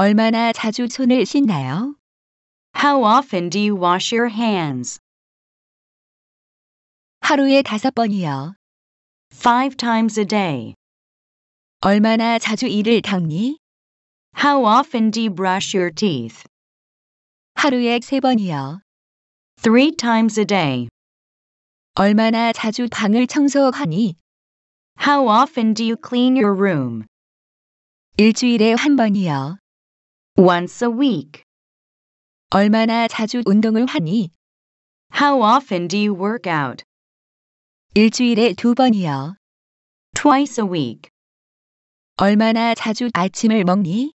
얼마나 자주 손을 씻나요? How often do you wash your hands? 하루에 다섯 번이요. Five times a day. 얼마나 자주 이를 닦니? How often do you brush your teeth? 하루에 세 번이요. Three times a day. 얼마나 자주 방을 청소하니? How often do you clean your room? 일주일에 한 번이요. once a week? 얼마나 자주 운동을 하니? How often do you work out? 일주일에 두 번이요. Twice a week. 얼마나 자주 아침을 먹니?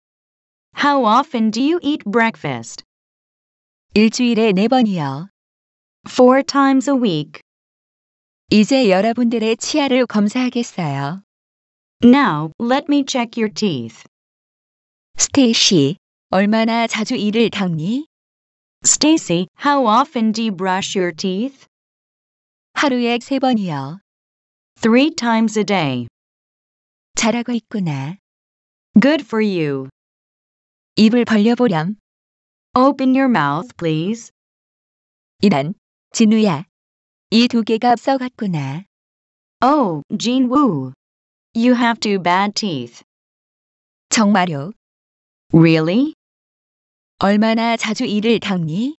How often do you eat breakfast? 일주일에 네 번이요. Four times a week. 이제 여러분들의 치아를 검사하겠어요. Now, let me check your teeth. Stacy. 얼마나 자주 이를 닦니? Stacy, how often do you brush your teeth? 하루에 세 번이요. Three times a day. 잘하고 있구나. Good for you. 입을 벌려보렴. Open your mouth, please. 이란, 진우야. 이 두 개가 썩었구나. Oh, Jean Woo. You have two bad teeth. 정말요. Really? 얼마나 자주 이를 닦니?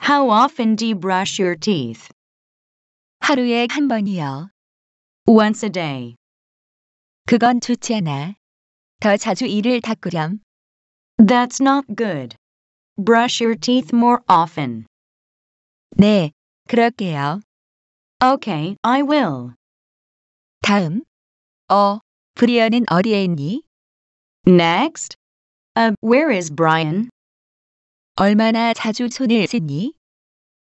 How often do you brush your teeth? 하루에 한 번이요. Once a day. 그건 좋지 않아. 더 자주 이를 닦으렴. That's not good. Brush your teeth more often. 네, 그럴게요. Okay, I will. 다음. 어, 브리언은 어디에 있니? Next, uh, where is Brian? 얼마나 자주 손을 씻니?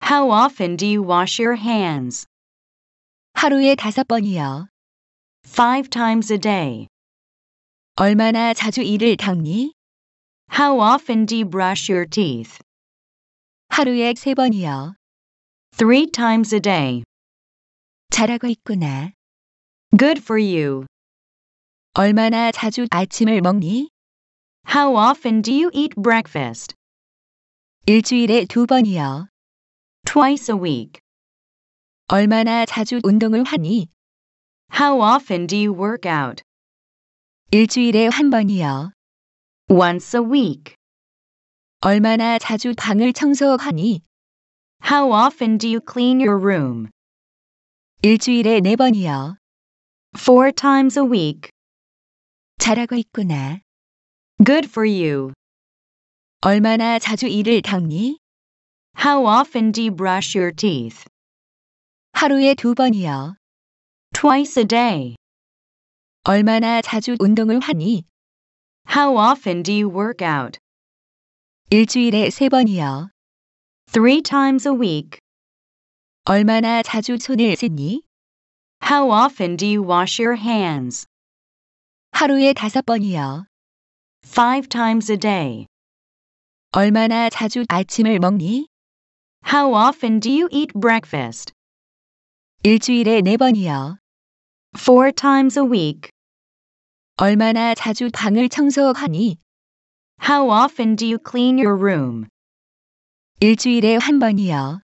How often do you wash your hands? 하루에 다섯 번이요. Five times a day. 얼마나 자주 이를 닦니? How often do you brush your teeth? 하루에 세 번이요. Three times a day. 잘하고 있구나. Good for you. 얼마나 자주 아침을 먹니? How often do you eat breakfast? 일주일에 두 번이요. Twice a week. 얼마나 자주 운동을 하니? How often do you work out? 일주일에 한 번이요. Once a week. 얼마나 자주 방을 청소하니? How often do you clean your room? 일주일에 네 번이요. Four times a week. 잘하고 있구나. Good for you. 얼마나 자주 이를 닦니? How often do you brush your teeth? 하루에 두 번이요. Twice a day. 얼마나 자주 운동을 하니? How often do you work out? 일주일에 세 번이요. Three times a week. 얼마나 자주 손을 씻니? How often do you wash your hands? 하루에 다섯 번이요 five times a day? 얼마나 자주 아침을 먹니? How often do you eat breakfast? 일주일에 네 번이요. Four times a week. 얼마나 자주 방을 청소하니? How often do you clean your room? 일주일에 한 번이요.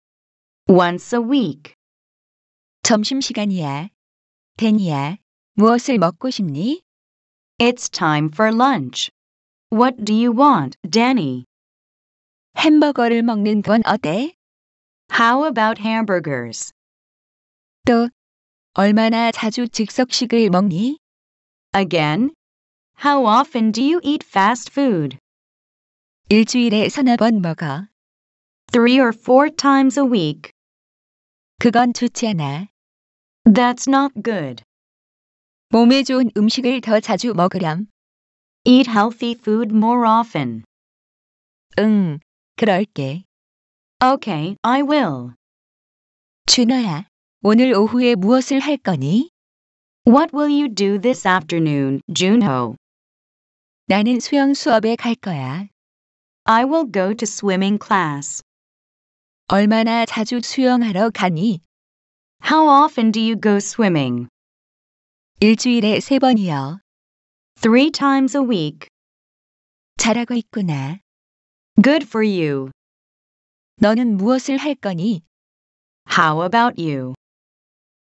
Once a week. 점심 시간이야, 데니야, 무엇을 먹고 싶니? It's time for lunch. What do you want, Danny? 햄버거를 먹는 건 어때? How about hamburgers? 또 얼마나 자주 즉석식을 먹니? Again, how often do you eat fast food? 일주일에 서너 번 먹어. Three or four times a week. 그건 좋지 않아. That's not good. 몸에 좋은 음식을 더 자주 먹으렴. Eat healthy food more often. 응, 그럴게. Okay, I will. 준호야, 오늘 오후에 무엇을 할 거니? What will you do this afternoon, Junho? 나는 수영 수업에 갈 거야. I will go to swimming class. 얼마나 자주 수영하러 가니? How often do you go swimming? 일주일에 세 번이요 three times a week. 잘하고 있구나. Good for you. 너는 무엇을 할 거니? How about you?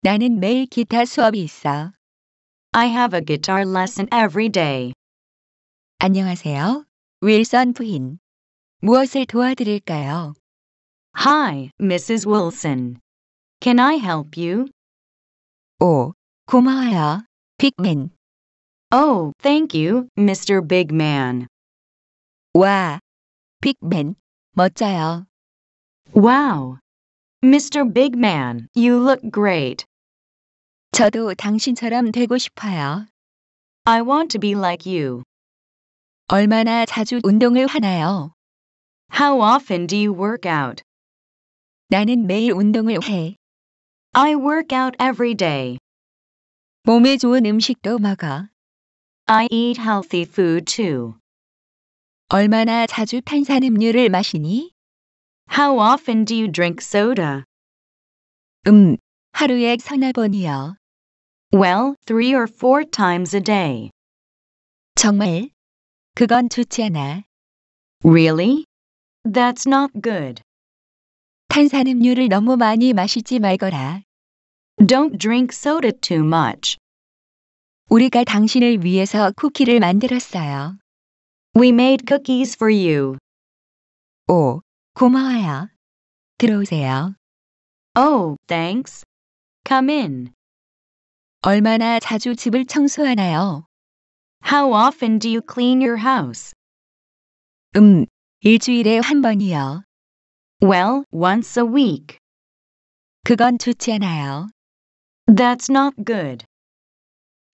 나는 매일 기타 수업이 있어. I have a guitar lesson every day. 안녕하세요. 윌선 부인. 무엇을 도와드릴까요? Hi, Mrs. Wilson. Can I help you? 오, 고마워요, 빅맨. Oh, thank you, Mr. Big Man. 와, Big Man, 멋져요. Wow, Mr. Big Man, you look great. 저도 당신처럼 되고 싶어요. I want to be like you. 얼마나 자주 운동을 하나요? How often do you work out? 나는 매일 운동을 해. I work out every day. 몸에 좋은 음식도 먹어. I eat healthy food too. 얼마나 자주 탄산음료를 마시니? How often do you drink soda? 음, 하루에 서너 번이요. Well, three or four times a day. 정말? 그건 좋지 않아. Really? That's not good. 탄산음료를 너무 많이 마시지 말거라. Don't drink soda too much. 우리가 당신을 위해서 쿠키를 만들었어요. We made cookies for you. 오, 고마워요. 들어오세요. Oh, thanks. Come in. 얼마나 자주 집을 청소하나요? How often do you clean your house? 음, 일주일에 한 번이요. Well, once a week. 그건 좋지 않아요. That's not good.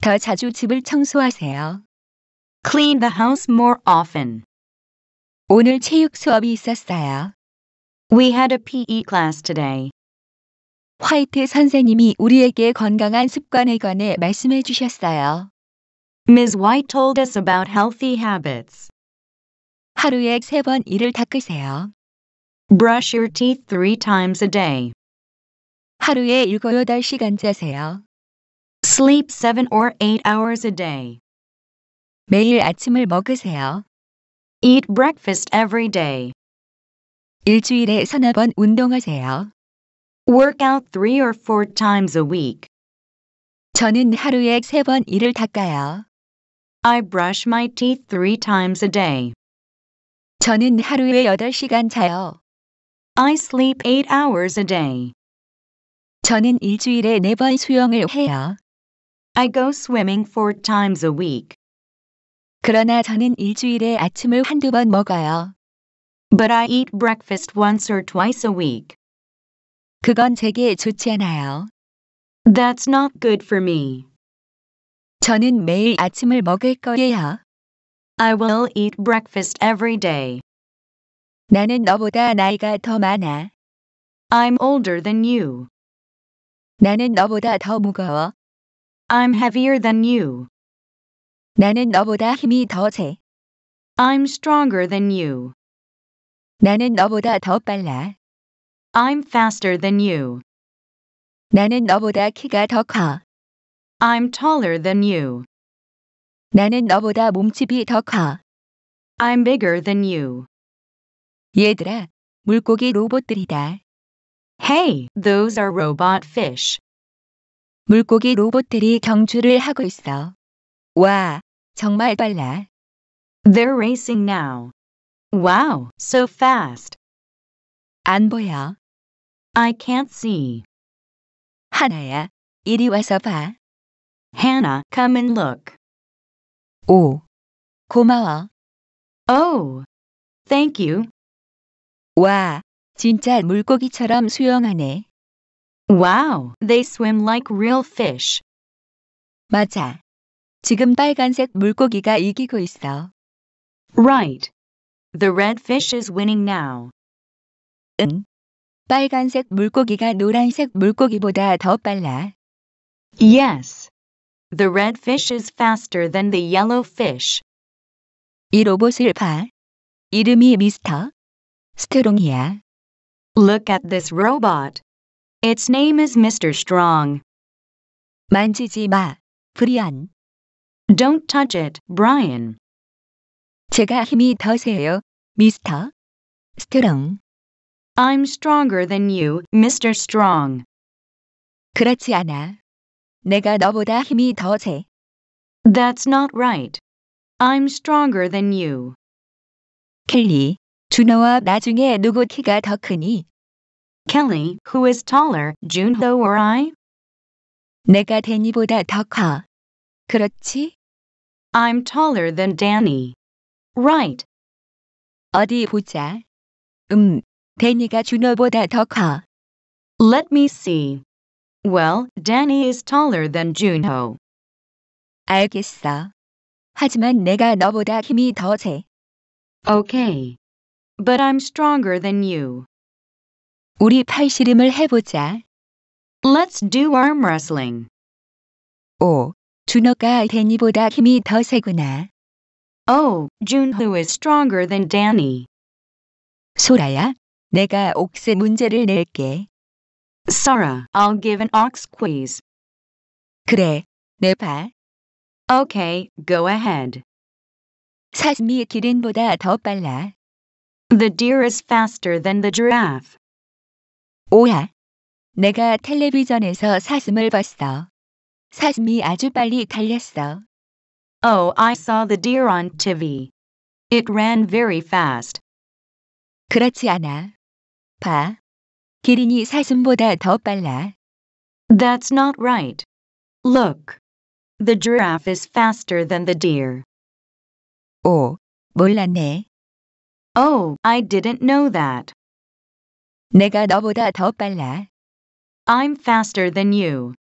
더 자주 집을 청소하세요. Clean the house more often. 오늘 체육 수업이 있었어요. We had a PE class today. 화이트 선생님이 우리에게 건강한 습관에 관해 말씀해 주셨어요. Ms. White told us about healthy habits. 하루에 세 번 이를 닦으세요. Brush your teeth three times a day. 하루에 7, 8시간 자세요. Sleep 7 or 8 hours a day. 매일 아침을 먹으세요. Eat breakfast every day. 일주일에 서너 번 운동하세요. Work out 3 or 4 times a week. 저는 하루에 이를 닦아요. I brush my teeth 3 times a day. 저는 하루에 8시간 자요. I sleep 8 hours a day. 저는 일주일에 네 수영을 해요. I go swimming four times a week. 그러나 저는 일주일에 아침을 한두 번 먹어요. But I eat breakfast once or twice a week. 그건 제게 좋지 않아요. That's not good for me. 저는 매일 아침을 먹을 거예요. I will eat breakfast every day. 나는 너보다 나이가 더 많아. I'm older than you. 나는 너보다 더 무거워. I'm heavier than you. 나는 너보다 힘이 더 세. I'm stronger than you. 나는 너보다 더 빨라. I'm faster than you. 나는 너보다 키가 더 커. I'm taller than you. 나는 너보다 몸집이 더 커. I'm bigger than you. 얘들아, 물고기 로봇들이다. Hey, those are robot fish. 물고기 로봇들이 경주를 하고 있어. 와, 정말 빨라. They're racing now. Wow, so fast. 안 보여. I can't see. 하나야, 이리 와서 봐. Hannah, come and look. 오, 고마워. Oh, thank you. 와, 진짜 물고기처럼 수영하네. Wow, they swim like real fish. 맞아. 지금 빨간색 물고기가 이기고 있어. Right. The red fish is winning now. 응. 빨간색 물고기가 노란색 물고기보다 더 빨라. Yes. The red fish is faster than the yellow fish. 이 로봇을 봐. 이름이 미스터 스트롱이야. Look at this robot. Its name is Mr. Strong. 만지지 마, 브리안. Don't touch it, Brian. 제가 힘이 더 세요, 미스터. 스트롱. I'm stronger than you, Mr. Strong. 그렇지 않아. 내가 너보다 힘이 더 세. That's not right. I'm stronger than you. 켈리, 준호와 나중에 누구 키가 더 크니? Kelly, who is taller, Junho or I? 내가 데니보다 더 커. 그렇지? I'm taller than Danny. Right. 어디 보자. 음, 데니가 준호보다 더 커. Let me see. Well, Danny is taller than Junho. 알겠어. 하지만 내가 너보다 힘이 더 세. Okay. But I'm stronger than you. 우리 팔씨름을 해보자. Let's do arm wrestling. 오, 준호가 데니보다 힘이 더 세구나. Oh, Junho is stronger than Danny. 소라야, 내가 옥스 문제를 낼게. Sarah, I'll give an ox quiz. 그래, 내봐. Okay, go ahead. 사슴이 기린보다 더 빨라. The deer is faster than the giraffe. 오야. 내가 텔레비전에서 사슴을 봤어. 사슴이 아주 빨리 달렸어. Oh, I saw the deer on TV. It ran very fast. 그렇지 않아. 봐. 기린이 사슴보다 더 빨라. That's not right. Look. The giraffe is faster than the deer. 오, 몰랐네. Oh, I didn't know that. 내가 너보다 더 빨라. I'm faster than you.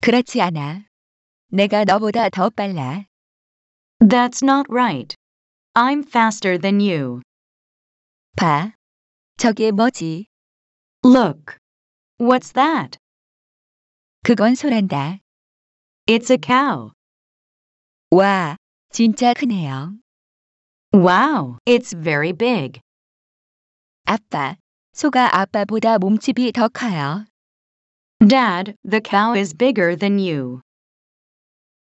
그렇지 않아. 내가 너보다 더 빨라. That's not right. I'm faster than you. 봐. 저게 뭐지? Look. What's that? 그건 소란다. It's a cow. 와, 진짜 크네요. Wow, it's very big. 아빠, 소가 아빠보다 몸집이 더 커요. Dad, the cow is bigger than you.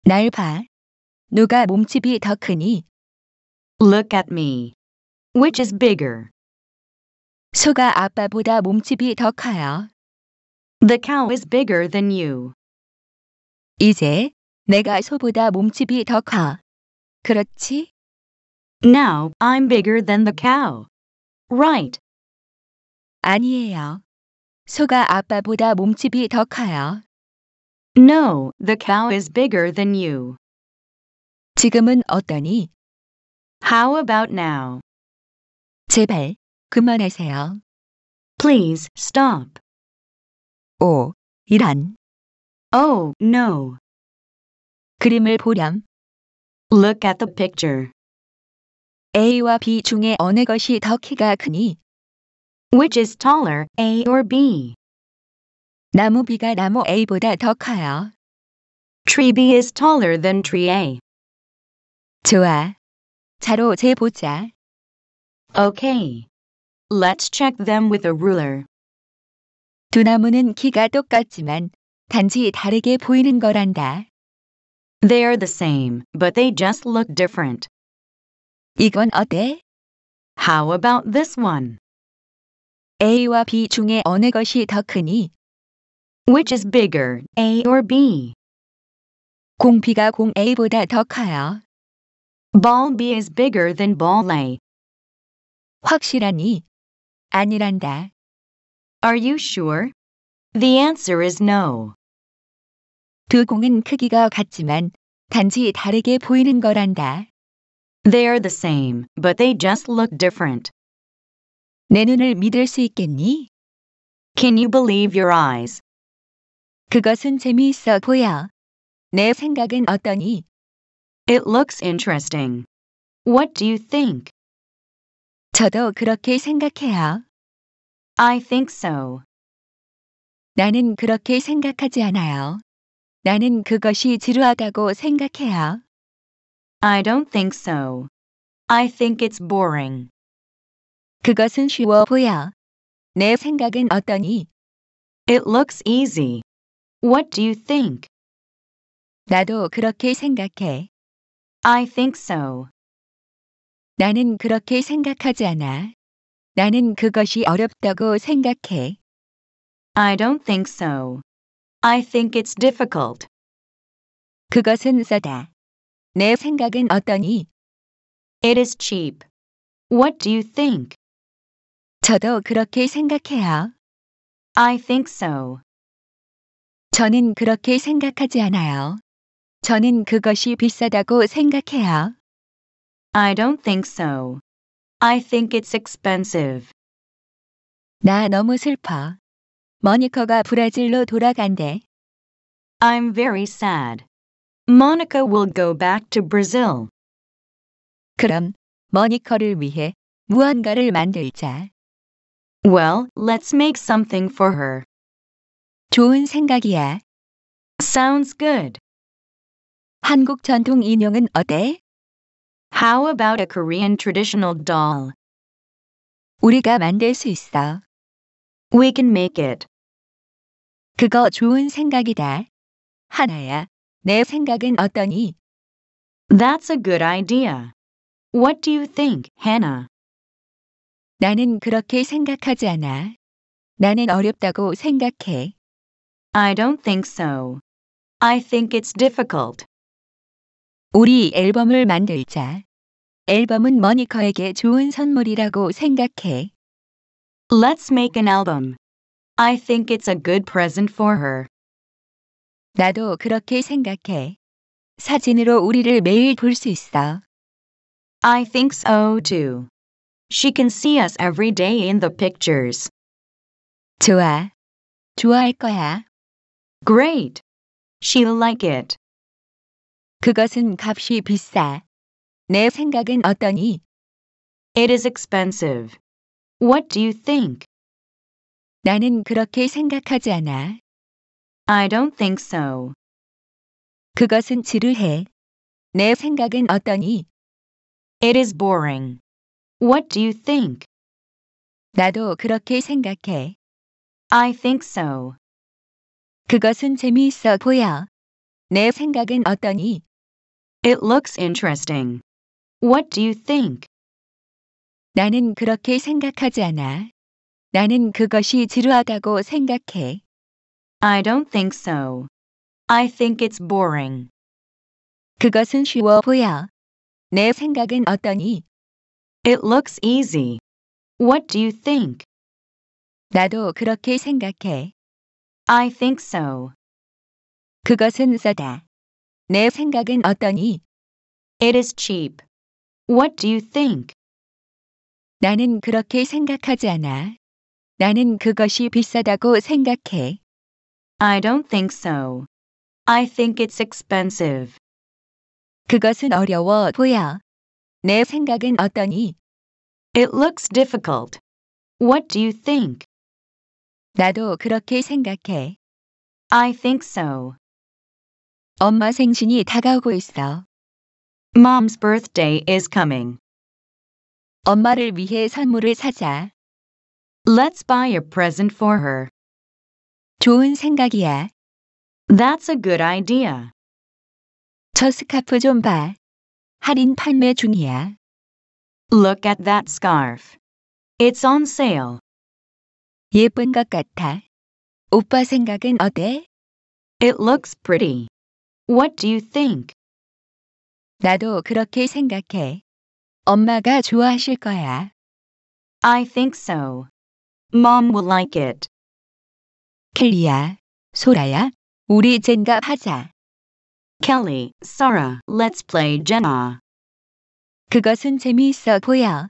날 봐. 누가 몸집이 더 크니? Look at me. Which is bigger? 소가 아빠보다 몸집이 더 커요. The cow is bigger than you. 이제 내가 소보다 몸집이 더 커. 그렇지? Now I'm bigger than the cow. Right. 아니에요. 소가 아빠보다 몸집이 더 커요. No, the cow is bigger than you. 지금은 어떠니? How about now? 제발, 그만하세요. Please stop. 오, 이란. Oh, no. 그림을 보렴. Look at the picture. A와 B 중에 어느 것이 더 키가 크니? Which is taller, A or B? 나무 B가 나무 A보다 더 커요. Tree B is taller than tree A. 좋아. 자로 재보자. Okay. Let's check them with a ruler. 두 나무는 키가 똑같지만 단지 다르게 보이는 거란다. They are the same, but they just look different. 이건 어때? How about this one? A와 B 중에 어느 것이 더 크니? Which is bigger, A or B? 공 B가 공 A보다 더 커요. Ball B is bigger than ball A. 확실하니? 아니란다. Are you sure? The answer is no. 두 공은 크기가 같지만 단지 다르게 보이는 거란다. They are the same, but they just look different. 내 눈을 믿을 수 있겠니? Can you believe your eyes? 그것은 재미있어 보여. 내 생각은 어떠니? It looks interesting. What do you think? 저도 그렇게 생각해요. I think so. 나는 그렇게 생각하지 않아요. 나는 그것이 지루하다고 생각해요. I don't think so. I think it's boring. 그것은 쉬워 보여. 내 생각은 어떠니? It looks easy. What do you think? 나도 그렇게 생각해. I think so. 나는 그렇게 생각하지 않아. 나는 그것이 어렵다고 생각해. I don't think so. I think it's difficult. 그것은 싸다. 내 생각은 어떠니? It is cheap. What do you think? 저도 그렇게 생각해요. I think so. 저는 그렇게 생각하지 않아요. 저는 그것이 비싸다고 생각해요. I don't think so. I think it's expensive. 나 너무 슬퍼. 모니커가 브라질로 돌아간대. I'm very sad. Monica will go back to Brazil. 그럼 모니커를 위해 무언가를 만들자. Well, let's make something for her. 좋은 생각이야. Sounds good. 한국 전통 인형은 어때? How about a Korean traditional doll? 우리가 만들 수 있어. We can make it. 그거 좋은 생각이다. 하나야, 내 생각은 어떠니? That's a good idea. What do you think, Hannah? 나는 그렇게 생각하지 않아. 나는 어렵다고 생각해. I don't think so. I think it's difficult. 우리 앨범을 만들자. 앨범은 머니커에게 좋은 선물이라고 생각해. Let's make an album. I think it's a good present for her. 나도 그렇게 생각해. 사진으로 우리를 매일 볼 수 있어. I think so too. She can see us every day in the pictures. 좋아. 좋아할 거야. Great. She'll like it. 그것은 값이 비싸. 내 생각은 어떠니? It is expensive. What do you think? 나는 그렇게 생각하지 않아. I don't think so. 그것은 지루해. 내 생각은 어떠니? It is boring. What do you think? 나도 그렇게 생각해. I think so. 그것은 재미있어 보여. 내 생각은 어떠니? It looks interesting. What do you think? 나는 그렇게 생각하지 않아. 나는 그것이 지루하다고 생각해. I don't think so. I think it's boring. 그것은 쉬워 보여. 내 생각은 어떠니? It looks easy. What do you think? 나도 그렇게 생각해. I think so. 그것은 싸다. 내 생각은 어떠니? It is cheap. What do you think? 나는 그렇게 생각하지 않아. 나는 그것이 비싸다고 생각해. I don't think so. I think it's expensive. 그것은 어려워 보여. 내 생각은 어떠니? It looks difficult. What do you think? 나도 그렇게 생각해. I think so. 엄마 생신이 다가오고 있어. Mom's birthday is coming. 엄마를 위해 선물을 사자. Let's buy a present for her. 좋은 생각이야. That's a good idea. 저 스카프 좀 봐. 할인 판매 중이야. Look at that scarf. It's on sale. 예쁜 것 같아. 오빠 생각은 어때? It looks pretty. What do you think? 나도 그렇게 생각해. 엄마가 좋아하실 거야. I think so. Mom will like it. 클리야, 소라야, 우리 젠가 하자. Kelly, Sarah, let's play Jenna. 그것은 재미있어 보여.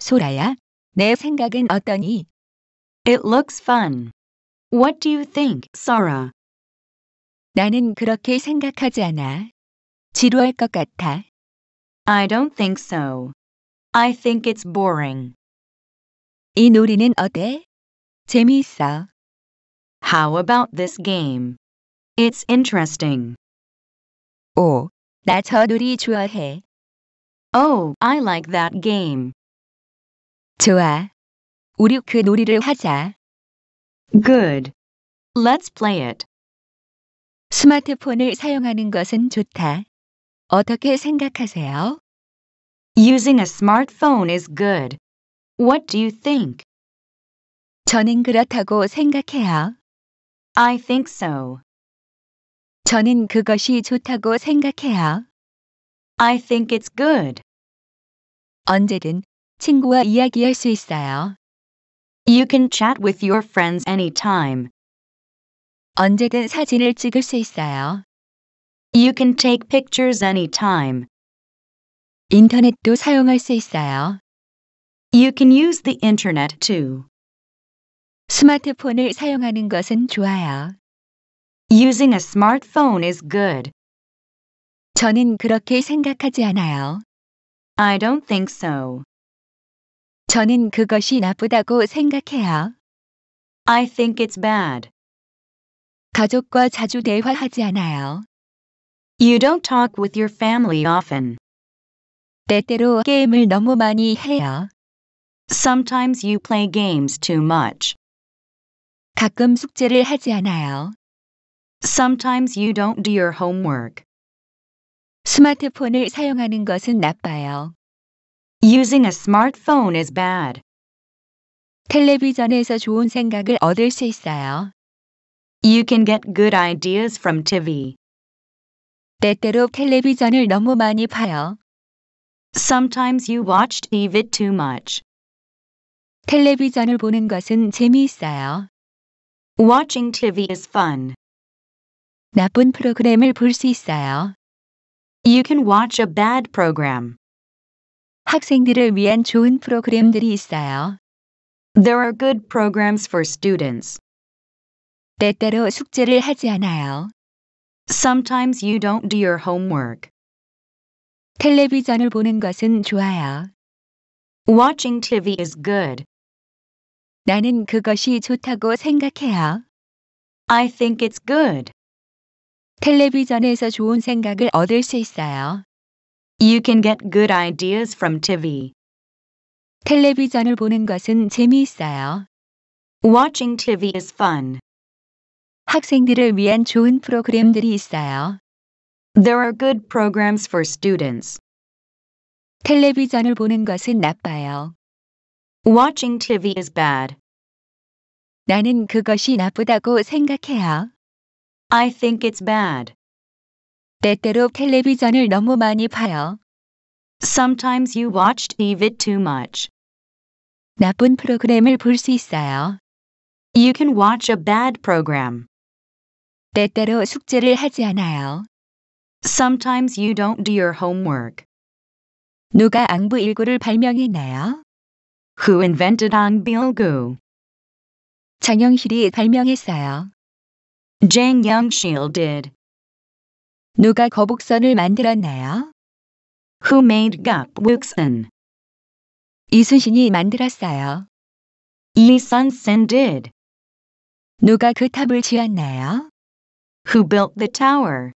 소라야, 내 생각은 어떠니? It looks fun. What do you think, Sarah? 나는 그렇게 생각하지 않아. 지루할 것 같아. I don't think so. I think it's boring. 이 놀이는 어때? 재미있어. How about this game? It's interesting. 오, 나저 놀이 Oh, I like that game. 좋아. 우리 그 놀이를 하자. Good. Let's play it. 스마트폰을 사용하는 것은 좋다. 어떻게 생각하세요? Using a smartphone is good. What do you think? 저는 그렇다고 생각해요. I think so. 저는 그것이 좋다고 생각해요. I think it's good. 언제든 친구와 이야기할 수 있어요. You can chat with your friends anytime. 언제든 사진을 찍을 수 있어요. You can take pictures anytime. 인터넷도 사용할 수 있어요. You can use the internet too. 스마트폰을 사용하는 것은 좋아요. Using a smartphone is good. 저는 그렇게 생각하지 않아요. I don't think so. 저는 그것이 나쁘다고 생각해요. I think it's bad. 가족과 자주 대화하지 않아요. You don't talk with your family often. 때때로 게임을 너무 많이 해요. Sometimes you play games too much. 가끔 숙제를 하지 않아요. Sometimes you don't do your homework. 스마트폰을 사용하는 것은 나빠요. Using a smartphone is bad. 텔레비전에서 좋은 생각을 얻을 수 있어요. You can get good ideas from TV. 때때로 텔레비전을 너무 많이 봐요. Sometimes you watch TV too much. 텔레비전을 보는 것은 재미있어요. Watching TV is fun. 나쁜 프로그램을 볼 수 있어요. You can watch a bad program. 학생들을 위한 좋은 프로그램들이 있어요. There are good programs for students. 때때로 숙제를 하지 않아요. Sometimes you don't do your homework. 텔레비전을 보는 것은 좋아요. Watching TV is good. 나는 그것이 좋다고 생각해요. I think it's good. 텔레비전에서 좋은 생각을 얻을 수 있어요. You can get good ideas from TV. 텔레비전을 보는 것은 재미있어요. Watching TV is fun. 학생들을 위한 좋은 프로그램들이 있어요. There are good programs for students. 텔레비전을 보는 것은 나빠요. Watching TV is bad. 나는 그것이 나쁘다고 생각해요. I think it's bad. 때때로 텔레비전을 너무 많이 봐요. Sometimes you watch TV too much. 나쁜 프로그램을 볼 수 있어요. You can watch a bad program. 때때로 숙제를 하지 않아요. Sometimes you don't do your homework. 누가 앙부일구를 발명했나요? Who invented Angbilgu? 장영실이 발명했어요. Jang Young-shil did. 누가 거북선을 만들었나요? Who made Gap 이순신이 만들었어요. Isunsen did. 누가 그 탑을 지었나요? Who built the tower?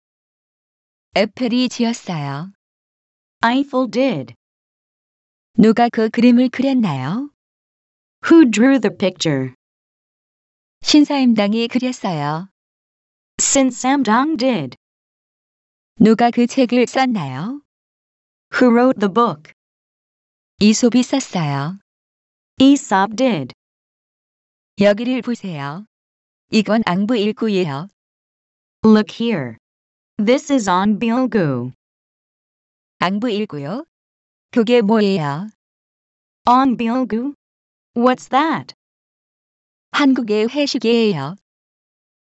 에펠이 지었어요. Eiffel did. 누가 그 그림을 그렸나요? Who drew the picture? 신사임당이 그렸어요. Since Sam Dong did. 누가 그 책을 썼나요? Who wrote the book? 이솝이 썼어요. Aesop did. 여기를 보세요. 이건 앙부 일구예요. Look here. This is on Bilgu. 앙부 일구요? 그게 뭐예요? On Bilgu? What's that? 한국의 회식이에요.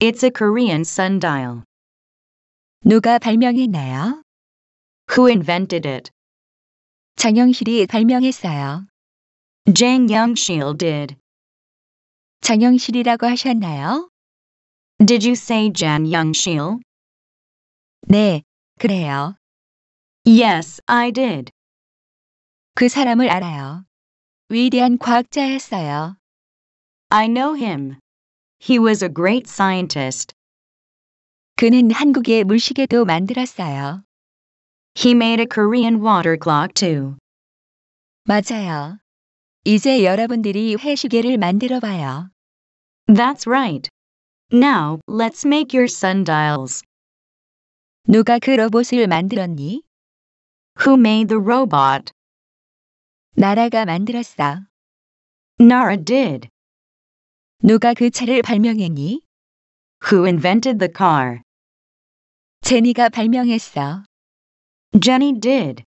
It's a Korean sundial. 누가 발명했나요? Who invented it? 장영실이 발명했어요. Jang Youngshil did. 장영실이라고 하셨나요? Did you say Jan Youngshil? 네, 그래요. Yes, I did. 그 사람을 알아요. 위대한 과학자였어요. I know him. He was a great scientist. 그는 한국의 물시계도 만들었어요. He made a Korean water clock too. 맞아요. 이제 여러분들이 회시계를 만들어 봐요. That's right. Now, let's make your sundials. 누가 그 로봇을 만들었니? Who made the robot? 나라가 만들었어. Nara did. 누가 그 차를 발명했니? Who invented the car? 제니가 발명했어. Jenny did.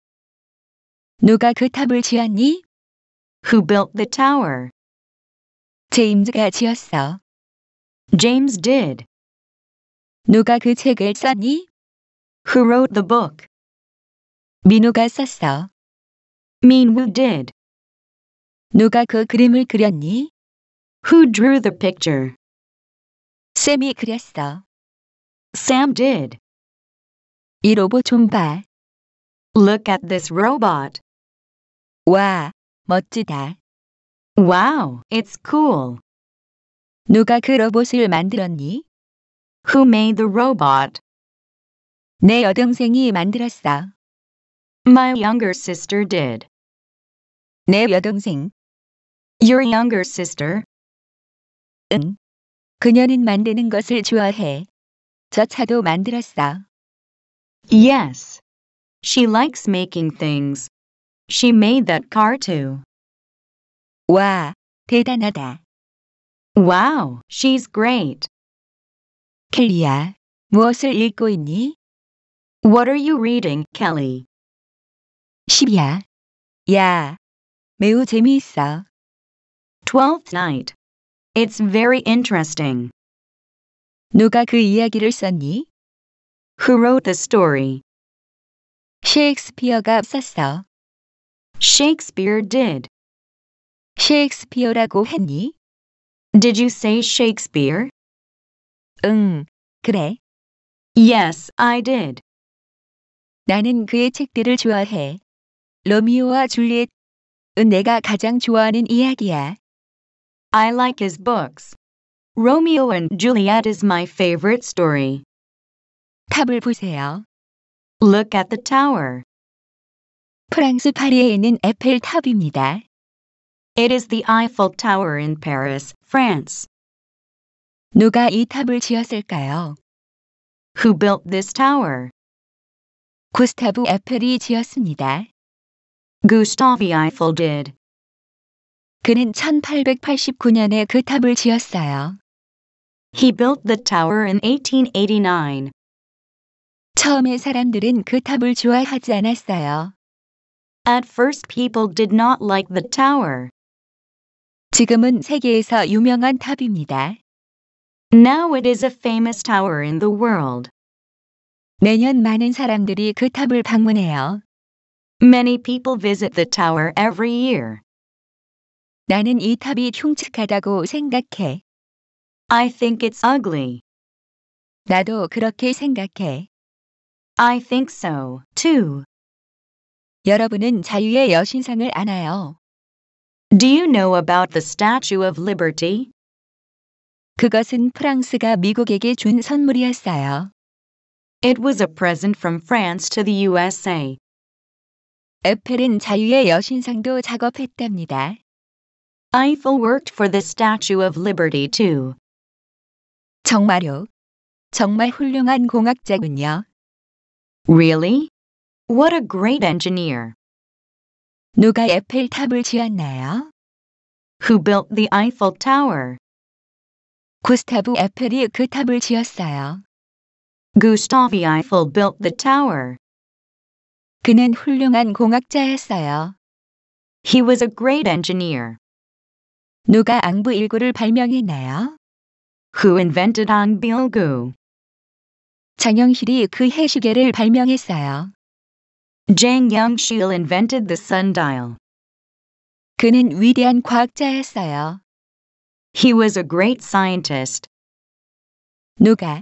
누가 그 탑을 지었니? Who built the tower? 제임즈가 지었어. James did. 누가 그 책을 썼니? Who wrote the book? 민우가 썼어. Minwoo did. 누가 그 그림을 그렸니? Who drew the picture? 쌤이 그렸어. Sam did. 이 로봇 좀 봐. Look at this robot. 와, 멋지다. Wow, it's cool. 누가 그 로봇을 만들었니? Who made the robot? 내 여동생이 만들었어. My younger sister did. 내 여동생. Your younger sister? 응. 그녀는 만드는 것을 좋아해. 저 차도 만들었어. Yes. She likes making things. She made that car too. 와, 대단하다. Wow, she's great. 켈리야, 무엇을 읽고 있니? What are you reading, Kelly? 10이야. 야, 매우 재미있어. Twelfth night. It's very interesting. 누가 그 이야기를 썼니? Who wrote the story? 셰익스피어가 썼어. Shakespeare did. 셰익스피어라고 했니? Did you say Shakespeare? 응, 그래. Yes, I did. 나는 그의 책들을 좋아해. 로미오와 줄리엣은 내가 가장 좋아하는 이야기야. I like his books. Romeo and Juliet is my favorite story. 탑을 보세요. Look at the tower. 프랑스 파리에 있는 에펠 탑입니다. It is the Eiffel Tower in Paris, France. 누가 이 탑을 지었을까요? Who built this tower? 구스타브 에펠이 지었습니다. Gustave Eiffel did. 그는 1889년에 그 탑을 지었어요. He built the tower in 1889. 처음에 사람들은 그 탑을 좋아하지 않았어요. At first people did not like the tower. 지금은 세계에서 유명한 탑입니다. Now it is a famous tower in the world. 매년 많은 사람들이 그 탑을 방문해요. Many people visit the tower every year. 나는 이 탑이 흉측하다고 생각해. I think it's ugly. 나도 그렇게 생각해. I think so, too. 여러분은 자유의 여신상을 아나요? Do you know about the Statue of Liberty? 그것은 프랑스가 미국에게 준 선물이었어요. It was a present from France to the USA. 에펠은 자유의 여신상도 작업했답니다. Eiffel worked for the Statue of Liberty too. 정말요? 정말 훌륭한 공학자군요. Really? What a great engineer. 누가 에펠탑을 지었나요? Who built the Eiffel Tower? 구스타브 에펠이 그 탑을 지었어요. Gustave Eiffel built the tower. 그는 훌륭한 공학자였어요. He was a great engineer. 누가 앙부일구를 발명했나요? Who invented 앙부19? 장영실이 그 해시계를 발명했어요. Jang Youngshil invented the sundial. 그는 위대한 과학자였어요. He was a great scientist. 누가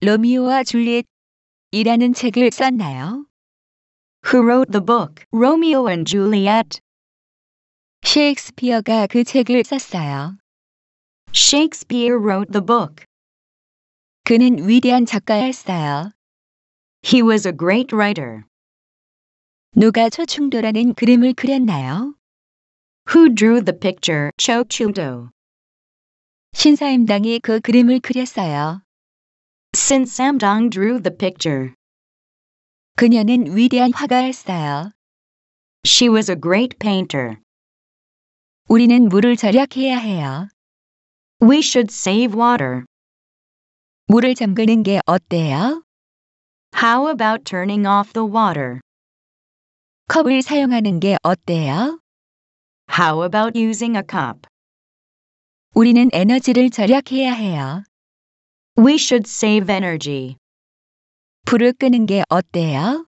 로미오와 줄리엣이라는 책을 썼나요? Who wrote the book Romeo and Juliet? Shakespeare가 그 책을 썼어요. Shakespeare wrote the book. 그는 위대한 작가였어요. He was a great writer. 누가 초충도라는 그림을 그렸나요? Who drew the picture Chochumdo? 신사임당이 그 그림을 그렸어요. Since Samdang drew the picture. 그녀는 위대한 화가였어요. She was a great painter. 우리는 물을 절약해야 해요. We should save water. 물을 잠그는 게 어때요? How about turning off the water? 컵을 사용하는 게 어때요? How about using a cup? 우리는 에너지를 절약해야 해요. We should save energy. 불을 끄는 게 어때요?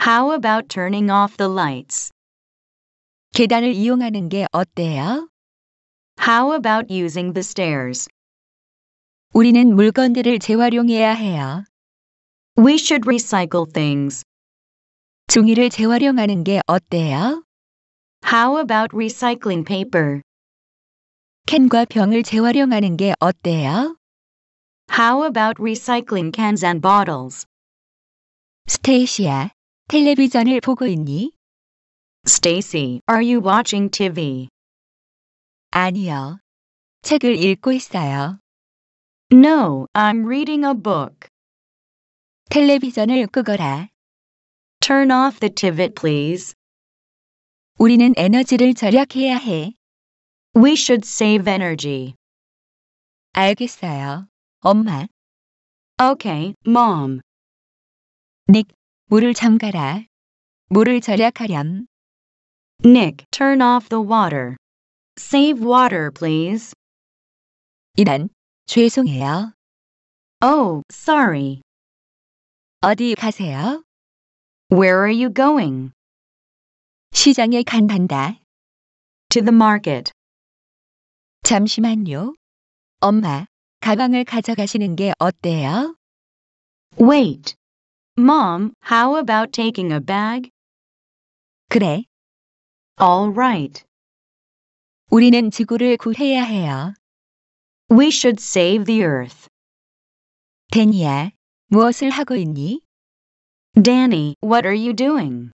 How about turning off the lights? 계단을 이용하는 게 어때요? How about using the stairs? 우리는 물건들을 재활용해야 해요. We should recycle things. 종이를 재활용하는 게 어때요? How about recycling paper? 캔과 병을 재활용하는 게 어때요? How about recycling cans and bottles? 스테이시야, 텔레비전을 보고 있니? Stacy, are you watching TV? 아니요. 책을 읽고 있어요. No, I'm reading a book. 텔레비전을 끄거라. Turn off the TV, please. 우리는 에너지를 절약해야 해. We should save energy. 알겠어요. 엄마. Okay, mom. 닉, 물을 잠가라. 물을 절약하렴. Nick, turn off the water. Save water, please. 이란, 죄송해요. Oh, sorry. 어디 가세요? Where are you going? 시장에 간단다. To the market. 잠시만요. 엄마, 가방을 가져가시는 게 어때요? Wait. Mom, how about taking a bag? 그래, all right. 우리는 지구를 구해야 해요. We should save the earth. 데니야, 무엇을 하고 있니? Danny, what are you doing?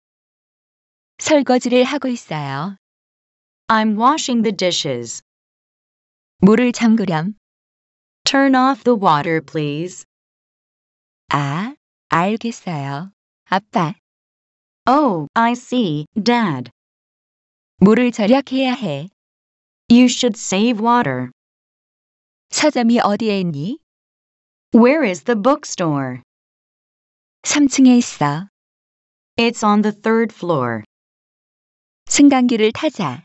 설거지를 하고 있어요. I'm washing the dishes. 물을 잠그렴. Turn off the water, please. 아, 알겠어요. 아빠. Oh, I see, Dad. 물을 절약해야 해. You should save water. 서점이 어디에 있니? Where is the bookstore? 3층에 있어. It's on the third floor. 승강기를 타자.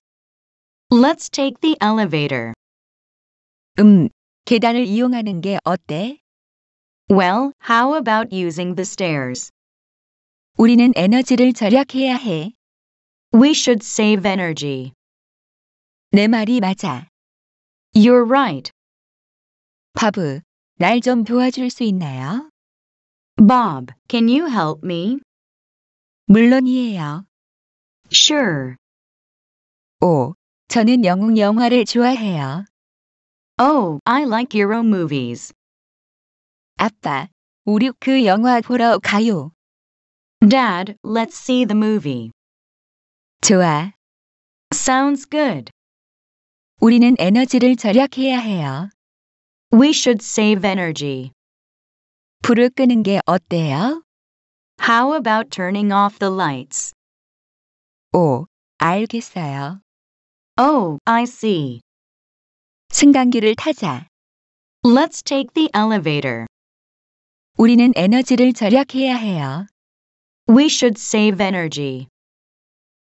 Let's take the elevator. 음, 계단을 이용하는 게 어때? Well, how about using the stairs? 우리는 에너지를 절약해야 해. We should save energy. 내 말이 맞아. You're right. Bob, 날좀 도와줄 수 있나요? Bob, can you help me? 물론이에요. Sure. 오, 저는 영웅 영화를 좋아해요. Oh, I like Euro movies. 아빠, 우리 그 영화 보러 가요. Dad, let's see the movie. 좋아. Sounds good. 우리는 에너지를 절약해야 해요. We should save energy. 불을 끄는 게 어때요? How about turning off the lights? 오, 알겠어요. Oh, I see. 승강기를 타자. Let's take the elevator. 우리는 에너지를 절약해야 해요. We should save energy.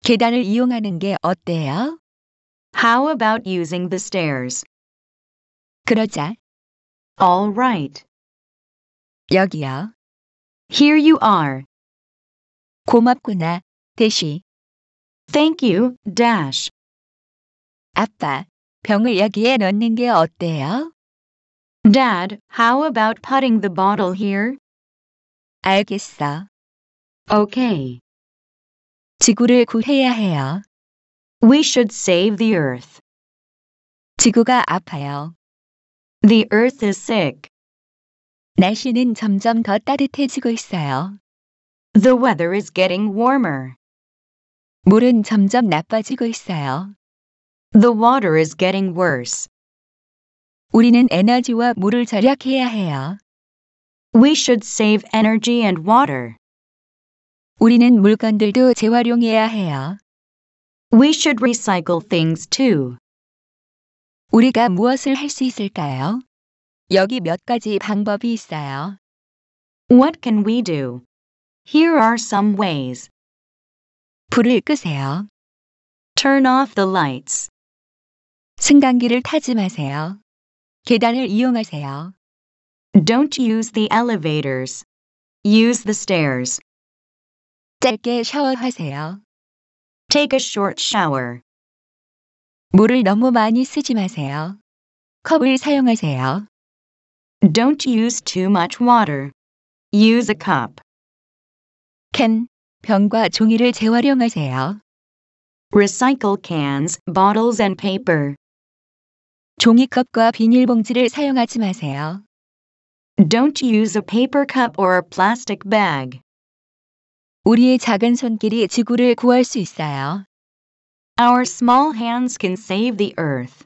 계단을 이용하는 게 어때요? How about using the stairs? 그러자. All right. 여기요. Here you are. 고맙구나, 대시. Thank you, dash. 아빠, 병을 여기에 넣는 게 어때요? Dad, how about putting the bottle here? 알겠어. Okay. 지구를 구해야 해요. We should save the earth. 지구가 아파요. The earth is sick. 날씨는 점점 더 따뜻해지고 있어요. The weather is getting warmer. 물은 점점 나빠지고 있어요. The water is getting worse. 우리는 에너지와 물을 절약해야 해요. We should save energy and water. 우리는 물건들도 재활용해야 해요. We should recycle things too. 우리가 무엇을 할 수 있을까요? 여기 몇 가지 방법이 있어요. What can we do? Here are some ways. 불을 끄세요. Turn off the lights. 승강기를 타지 마세요. 계단을 이용하세요. Don't use the elevators. Use the stairs. 짧게 샤워하세요. Take a short shower. 물을 너무 많이 쓰지 마세요. 컵을 사용하세요. Don't use too much water. Use a cup. 캔, 병과 종이를 재활용하세요. Recycle cans, bottles and paper. 종이컵과 비닐봉지를 사용하지 마세요. Don't use a paper cup or a plastic bag. 우리의 작은 손길이 지구를 구할 수 있어요. Our small hands can save the earth.